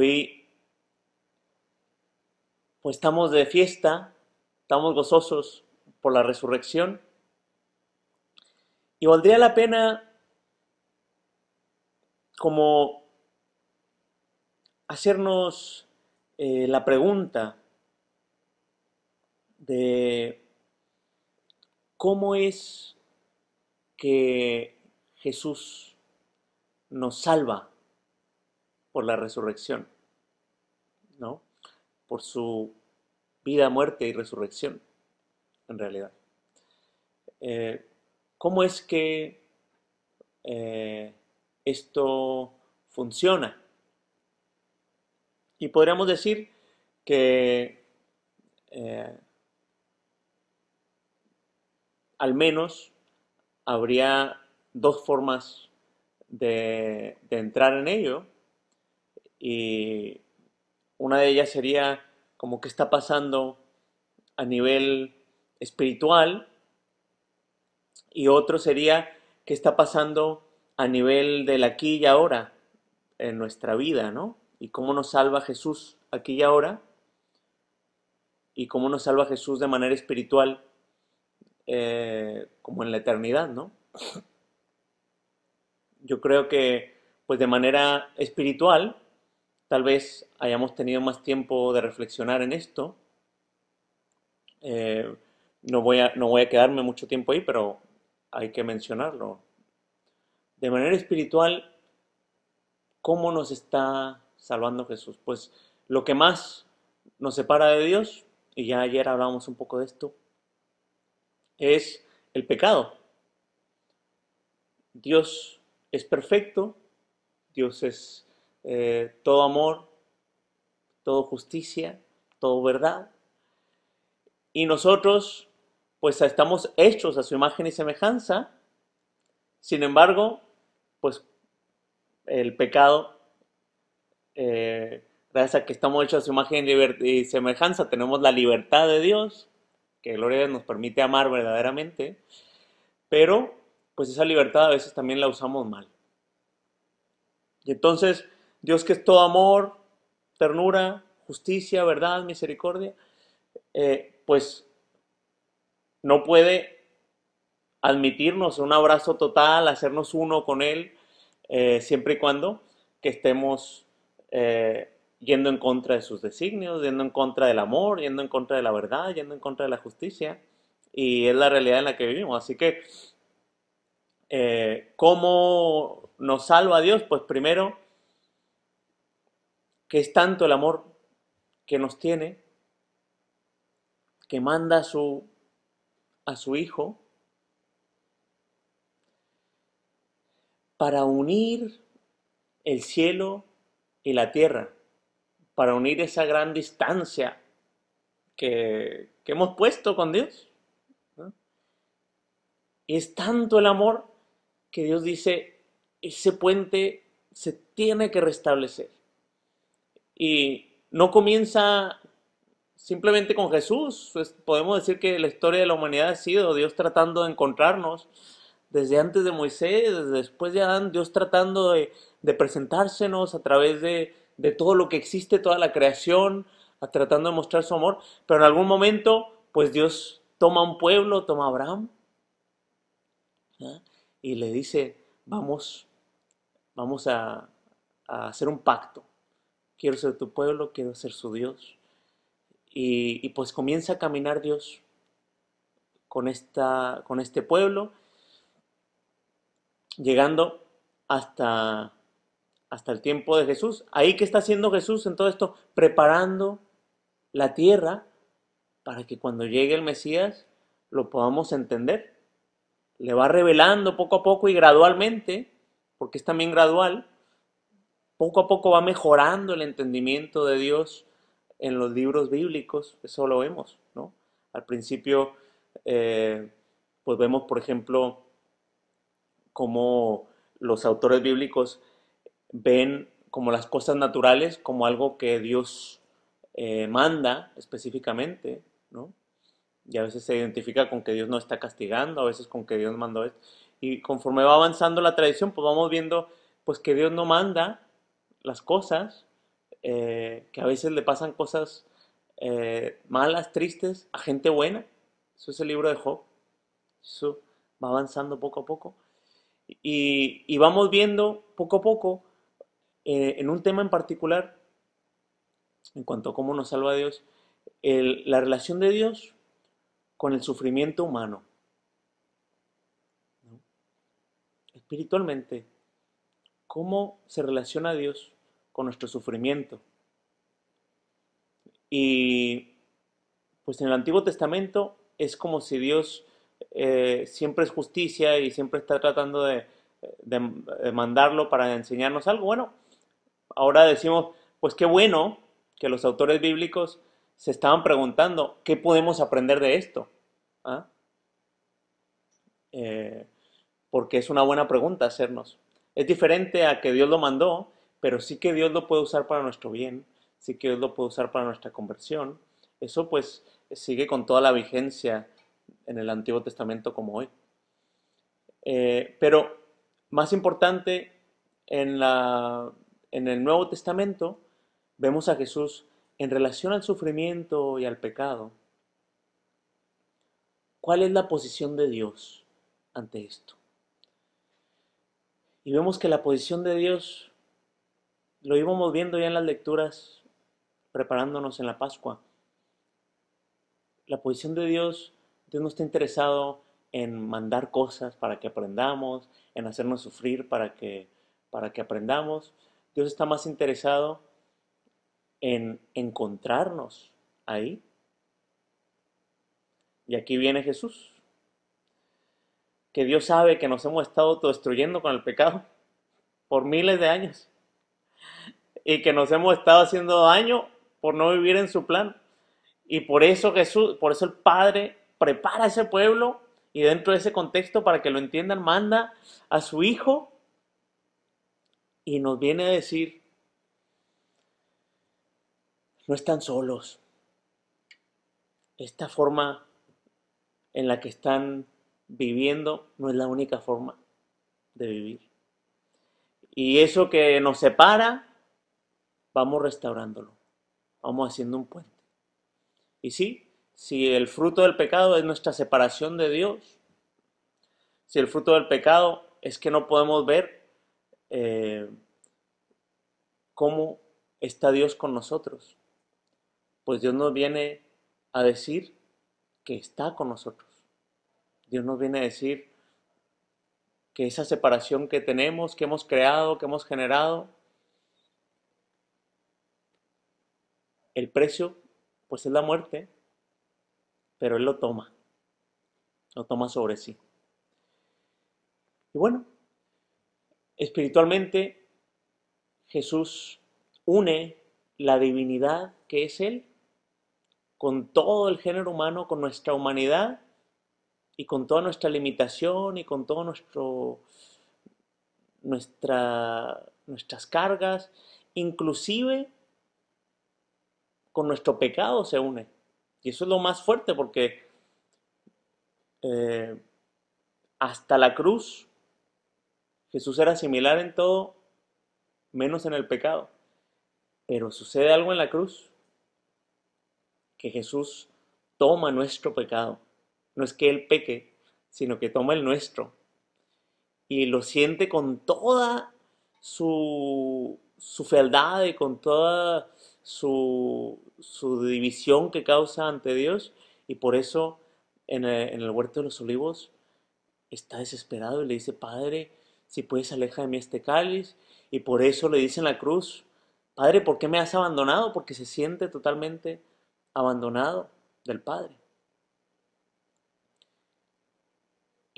Hoy pues estamos de fiesta, estamos gozosos por la resurrección. Y valdría la pena como hacernos eh, la pregunta de cómo es que Jesús nos salva por la resurrección, ¿no? Por su vida, muerte y resurrección, en realidad. Eh, ¿Cómo es que eh, esto funciona? Y podríamos decir que eh, al menos habría dos formas de entrar en ello y una de ellas sería como qué está pasando a nivel espiritual y otro sería qué está pasando a nivel del aquí y ahora en nuestra vida, ¿no? Y cómo nos salva Jesús aquí y ahora y cómo nos salva Jesús de manera espiritual eh, como en la eternidad, ¿no? Yo creo que pues de manera espiritual Tal vez hayamos tenido más tiempo de reflexionar en esto. Eh, no, voy a, no voy a quedarme mucho tiempo ahí, pero hay que mencionarlo. De manera espiritual, ¿cómo nos está salvando Jesús? Pues lo que más nos separa de Dios, y ya ayer hablábamos un poco de esto, es el pecado. Dios es perfecto, Dios es eh, todo amor, todo justicia, todo verdad. Y nosotros, pues estamos hechos a su imagen y semejanza. Sin embargo, pues el pecado, eh, gracias a que estamos hechos a su imagen y semejanza, tenemos la libertad de Dios, que gloria nos permite amar verdaderamente, pero pues esa libertad a veces también la usamos mal. Y entonces, Dios que es todo amor, ternura, justicia, verdad, misericordia, eh, pues no puede admitirnos un abrazo total, hacernos uno con Él, eh, siempre y cuando que estemos eh, yendo en contra de sus designios, yendo en contra del amor, yendo en contra de la verdad, yendo en contra de la justicia. Y es la realidad en la que vivimos. Así que, ¿cómo nos salva Dios? Pues primero, que es tanto el amor que nos tiene, que manda a su, a su Hijo para unir el cielo y la tierra, para unir esa gran distancia que, hemos puesto con Dios. Y es tanto el amor que Dios dice, ese puente se tiene que restablecer. Y no comienza simplemente con Jesús. podemos decir que la historia de la humanidad ha sido Dios tratando de encontrarnos desde antes de Moisés, desde después de Adán, Dios tratando de, de presentársenos a través de, todo lo que existe, toda la creación, tratando de mostrar su amor. Pero en algún momento, pues Dios toma un pueblo, toma a Abraham, y le dice, vamos, vamos a hacer un pacto quiero ser tu pueblo, quiero ser su Dios. Y, pues comienza a caminar Dios con, esta, con este pueblo, llegando hasta, hasta el tiempo de Jesús. Ahí que está haciendo Jesús en todo esto, preparando la tierra para que cuando llegue el Mesías lo podamos entender. Le va revelando poco a poco y gradualmente, porque es también gradual, poco a poco va mejorando el entendimiento de Dios en los libros bíblicos, eso lo vemos, ¿no? Al principio, eh, pues vemos, por ejemplo, cómo los autores bíblicos ven como las cosas naturales como algo que Dios eh, manda específicamente, ¿no? Y a veces se identifica con que Dios no está castigando, a veces con que Dios mandó esto. Y conforme va avanzando la tradición, pues vamos viendo pues que Dios no manda, las cosas, eh, que a veces le pasan cosas eh, malas, tristes, a gente buena. Eso es el libro de Job. Eso va avanzando poco a poco. Y, vamos viendo poco a poco eh, en un tema en particular, en cuanto a cómo nos salva Dios, la relación de Dios con el sufrimiento humano. Espiritualmente, cómo se relaciona Dios con nuestro sufrimiento. Y pues en el Antiguo Testamento es como si Dios eh, siempre es justicia y siempre está tratando de, eh, mandarlo para enseñarnos algo. Bueno, ahora decimos, pues qué bueno que los autores bíblicos se estaban preguntando, ¿qué podemos aprender de esto? ¿Ah? Eh, porque es una buena pregunta hacernos. Es diferente a que Dios lo mandó, pero sí que Dios lo puede usar para nuestro bien, sí que Dios lo puede usar para nuestra conversión. Eso pues sigue con toda la vigencia en el Antiguo Testamento como hoy. Eh, pero más importante, en, la, en el Nuevo Testamento vemos a Jesús en relación al sufrimiento y al pecado. ¿Cuál es la posición de Dios ante esto? Y vemos que la posición de Dios lo íbamos viendo ya en las lecturas, preparándonos en la Pascua. La posición de Dios, Dios no está interesado en mandar cosas para que aprendamos, en hacernos sufrir para que, para que aprendamos. Dios está más interesado en encontrarnos ahí. Y aquí viene Jesús, que Dios sabe que nos hemos estado destruyendo con el pecado por miles de años y que nos hemos estado haciendo daño por no vivir en su plan. Y por eso Jesús, por eso el Padre prepara a ese pueblo y dentro de ese contexto, para que lo entiendan, manda a su Hijo y nos viene a decir, no están solos. Esta forma en la que están viviendo no es la única forma de vivir. Y eso que nos separa, vamos restaurándolo, vamos haciendo un puente. Y sí, si el fruto del pecado es nuestra separación de Dios, si el fruto del pecado es que no podemos ver eh, cómo está Dios con nosotros, pues Dios nos viene a decir que está con nosotros Dios nos viene a decir que esa separación que tenemos, que hemos creado, que hemos generado, el precio pues es la muerte, pero Él lo toma, lo toma sobre sí. Y bueno, espiritualmente Jesús une la divinidad que es Él con todo el género humano, con nuestra humanidad, y con toda nuestra limitación y con todo nuestro nuestra, nuestras cargas, inclusive con nuestro pecado se une. Y eso es lo más fuerte porque eh, hasta la cruz Jesús era similar en todo, menos en el pecado. Pero sucede algo en la cruz, que Jesús toma nuestro pecado no es que Él peque, sino que toma el nuestro y lo siente con toda su, fealdad y con toda su, división que causa ante Dios. Y por eso en el, eh, en el, huerto de los olivos está desesperado y le dice, Padre, si puedes aleja de mí este cáliz. Y por eso le dice en la cruz, Padre, ¿por qué me has abandonado? Porque se siente totalmente abandonado del Padre.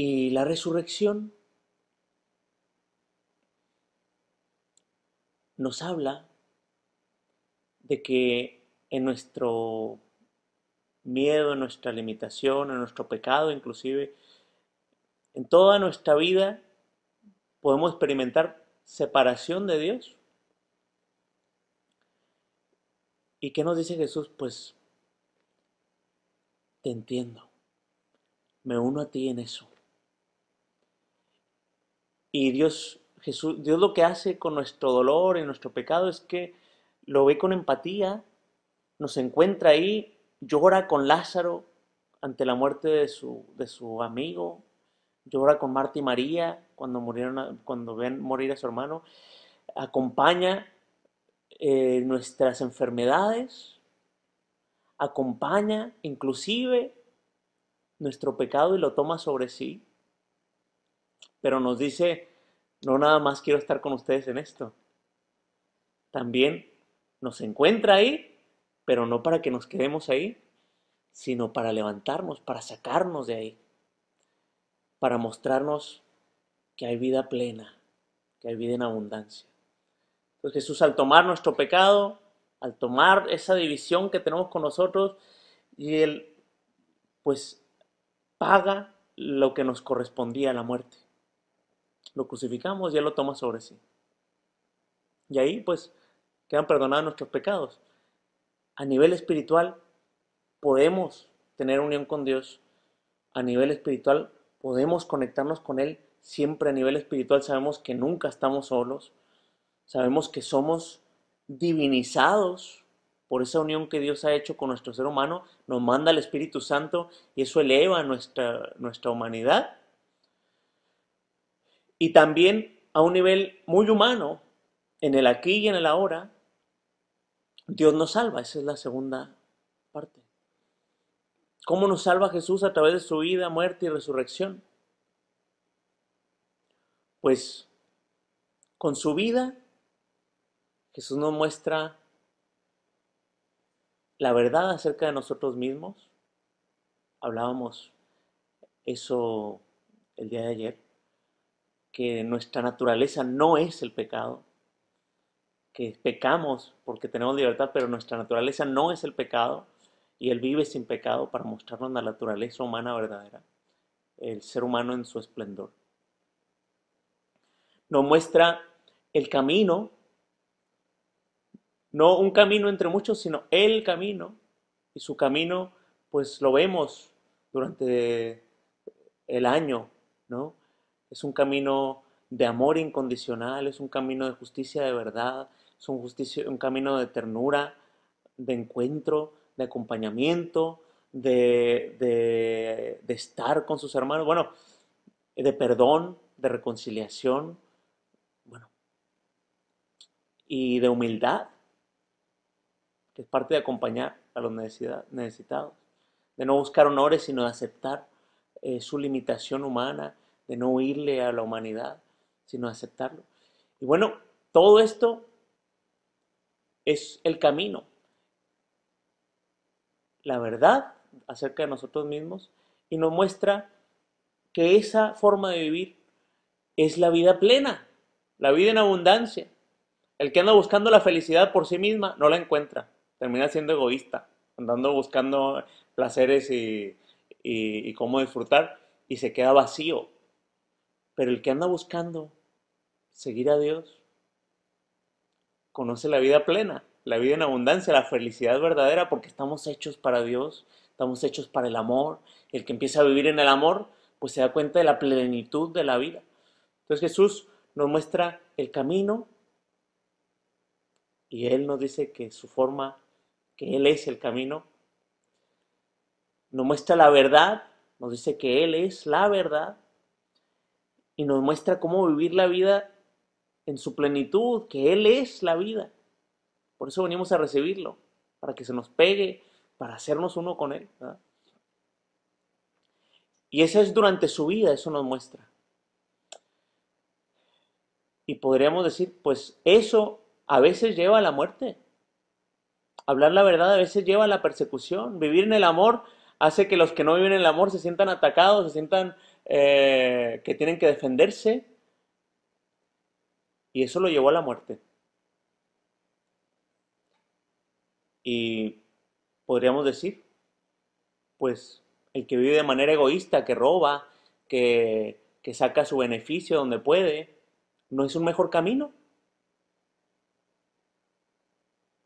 y la resurrección nos habla de que en nuestro miedo, en nuestra limitación, en nuestro pecado inclusive, en toda nuestra vida podemos experimentar separación de Dios. ¿Y qué nos dice Jesús? Pues te entiendo, me uno a ti en eso. Y Dios, Jesús, Dios lo que hace con nuestro dolor y nuestro pecado es que lo ve con empatía, nos encuentra ahí, llora con Lázaro ante la muerte de su, de su amigo, llora con Marta y María cuando, murieron, cuando ven morir a su hermano, acompaña eh, nuestras enfermedades, acompaña inclusive nuestro pecado y lo toma sobre sí. Pero nos dice, no nada más quiero estar con ustedes en esto. También nos encuentra ahí, pero no para que nos quedemos ahí, sino para levantarnos, para sacarnos de ahí, para mostrarnos que hay vida plena, que hay vida en abundancia. Entonces Jesús al tomar nuestro pecado, al tomar esa división que tenemos con nosotros, y Él pues paga lo que nos correspondía a la muerte lo crucificamos y Él lo toma sobre sí. Y ahí pues quedan perdonados nuestros pecados. A nivel espiritual podemos tener unión con Dios. A nivel espiritual podemos conectarnos con Él. Siempre a nivel espiritual sabemos que nunca estamos solos. Sabemos que somos divinizados por esa unión que Dios ha hecho con nuestro ser humano. Nos manda el Espíritu Santo y eso eleva nuestra, nuestra humanidad y también a un nivel muy humano, en el aquí y en el ahora, Dios nos salva. Esa es la segunda parte. ¿Cómo nos salva Jesús a través de su vida, muerte y resurrección? Pues con su vida Jesús nos muestra la verdad acerca de nosotros mismos. Hablábamos eso el día de ayer que nuestra naturaleza no es el pecado, que pecamos porque tenemos libertad, pero nuestra naturaleza no es el pecado y Él vive sin pecado para mostrarnos la naturaleza humana verdadera, el ser humano en su esplendor. Nos muestra el camino, no un camino entre muchos, sino el camino, y su camino pues lo vemos durante el año, ¿no? es un camino de amor incondicional, es un camino de justicia de verdad, es un, camino de ternura, de encuentro, de acompañamiento, de, estar con sus hermanos, bueno, de perdón, de reconciliación, bueno, y de humildad, que es parte de acompañar a los necesitados, de no buscar honores, sino de aceptar eh, su limitación humana de no huirle a la humanidad, sino aceptarlo. Y bueno, todo esto es el camino. La verdad acerca de nosotros mismos y nos muestra que esa forma de vivir es la vida plena, la vida en abundancia. El que anda buscando la felicidad por sí misma no la encuentra, termina siendo egoísta, andando buscando placeres y, cómo disfrutar y se queda vacío, pero el que anda buscando seguir a Dios conoce la vida plena, la vida en abundancia, la felicidad verdadera, porque estamos hechos para Dios, estamos hechos para el amor. El que empieza a vivir en el amor, pues se da cuenta de la plenitud de la vida. Entonces Jesús nos muestra el camino y Él nos dice que su forma, que Él es el camino, nos muestra la verdad, nos dice que Él es la verdad y nos muestra cómo vivir la vida en su plenitud, que Él es la vida. Por eso venimos a recibirlo, para que se nos pegue, para hacernos uno con Él. Y eso es durante su vida, eso nos muestra. Y podríamos decir, pues eso a veces lleva a la muerte. Hablar la verdad a veces lleva a la persecución. Vivir en el amor hace que los que no viven en el amor se sientan atacados, se sientan eh, que tienen que defenderse y eso lo llevó a la muerte. Y podríamos decir, pues el que vive de manera egoísta, que roba, que, que saca su beneficio donde puede, ¿no es un mejor camino?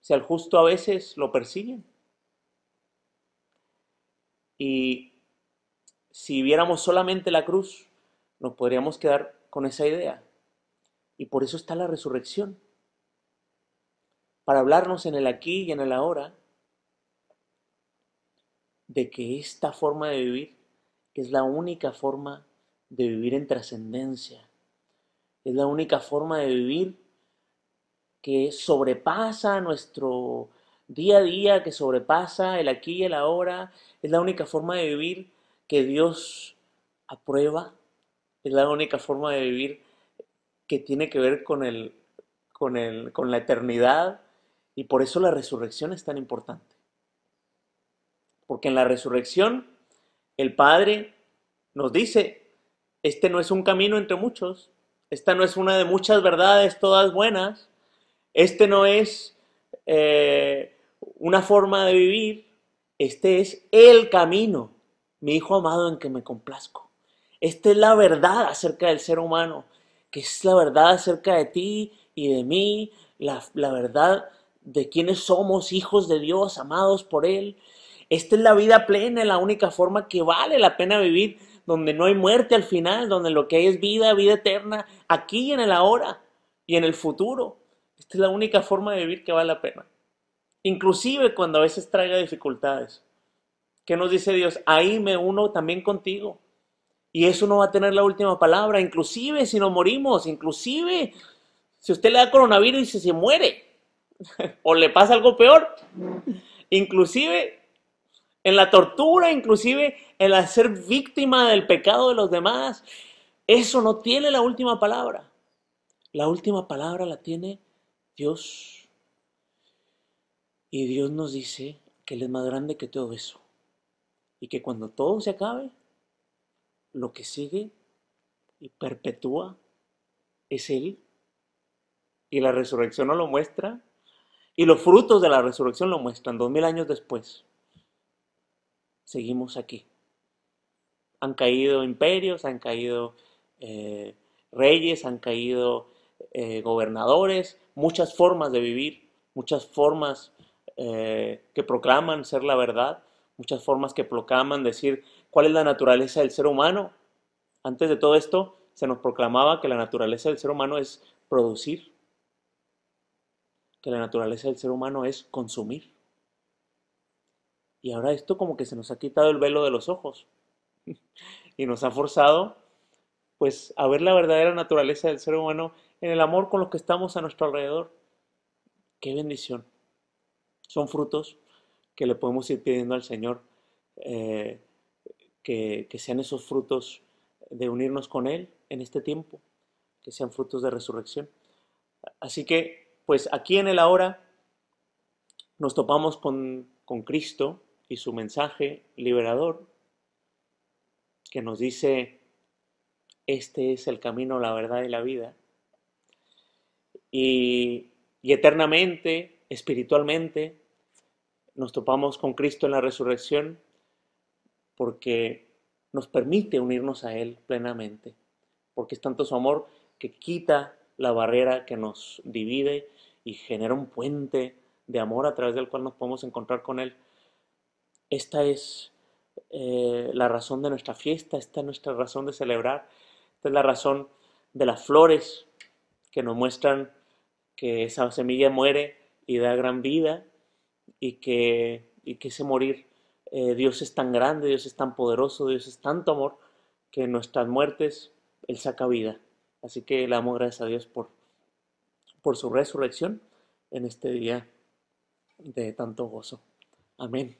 Si al justo a veces lo persiguen. Y si viéramos solamente la cruz, nos podríamos quedar con esa idea. Y por eso está la resurrección. Para hablarnos en el aquí y en el ahora de que esta forma de vivir es la única forma de vivir en trascendencia. Es la única forma de vivir que sobrepasa nuestro día a día, que sobrepasa el aquí y el ahora. Es la única forma de vivir que Dios aprueba, es la única forma de vivir que tiene que ver con, el, con, la eternidad y por eso la resurrección es tan importante. Porque en la resurrección el Padre nos dice, este no es un camino entre muchos, esta no es una de muchas verdades todas buenas, este no es eh, una forma de vivir, este es el camino mi Hijo amado en que me complazco. Esta es la verdad acerca del ser humano, que es la verdad acerca de ti y de mí, la, la verdad de quienes somos hijos de Dios, amados por Él. Esta es la vida plena, la única forma que vale la pena vivir, donde no hay muerte al final, donde lo que hay es vida, vida eterna, aquí y en el ahora y en el futuro. Esta es la única forma de vivir que vale la pena. Inclusive cuando a veces traiga dificultades nos dice Dios? Ahí me uno también contigo. Y eso no va a tener la última palabra, inclusive si nos morimos, inclusive si usted le da coronavirus y se, muere, o le pasa algo peor, inclusive en la tortura, inclusive en el ser víctima del pecado de los demás, eso no tiene la última palabra. La última palabra la tiene Dios. Y Dios nos dice que Él es más grande que todo eso y que cuando todo se acabe, lo que sigue y perpetúa es Él. Y la resurrección no lo muestra. Y los frutos de la resurrección lo muestran. Dos mil años después, seguimos aquí. Han caído imperios, han caído eh, reyes, han caído eh, gobernadores, muchas formas de vivir, muchas formas eh, que proclaman ser la verdad, muchas formas que proclaman decir cuál es la naturaleza del ser humano. Antes de todo esto, se nos proclamaba que la naturaleza del ser humano es producir, que la naturaleza del ser humano es consumir. Y ahora esto como que se nos ha quitado el velo de los ojos y nos ha forzado pues a ver la verdadera naturaleza del ser humano en el amor con los que estamos a nuestro alrededor. Qué bendición. Son frutos que le podemos ir pidiendo al Señor eh, que, sean esos frutos de unirnos con Él en este tiempo, que sean frutos de resurrección. Así que, pues aquí en el ahora nos topamos con, con Cristo y su mensaje liberador, que nos dice, este es el camino, la verdad y la vida. y eternamente, espiritualmente, nos topamos con Cristo en la resurrección porque nos permite unirnos a Él plenamente, porque es tanto su amor que quita la barrera que nos divide y genera un puente de amor a través del cual nos podemos encontrar con Él. Esta es eh, la razón de nuestra fiesta, esta es nuestra razón de celebrar, esta es la razón de las flores que nos muestran que esa semilla muere y da gran vida, y que, y ese morir, eh, Dios es tan grande, Dios es tan poderoso, Dios es tanto amor, que en nuestras muertes Él saca vida. Así que le damos gracias a Dios por, por su resurrección en este día de tanto gozo. Amén.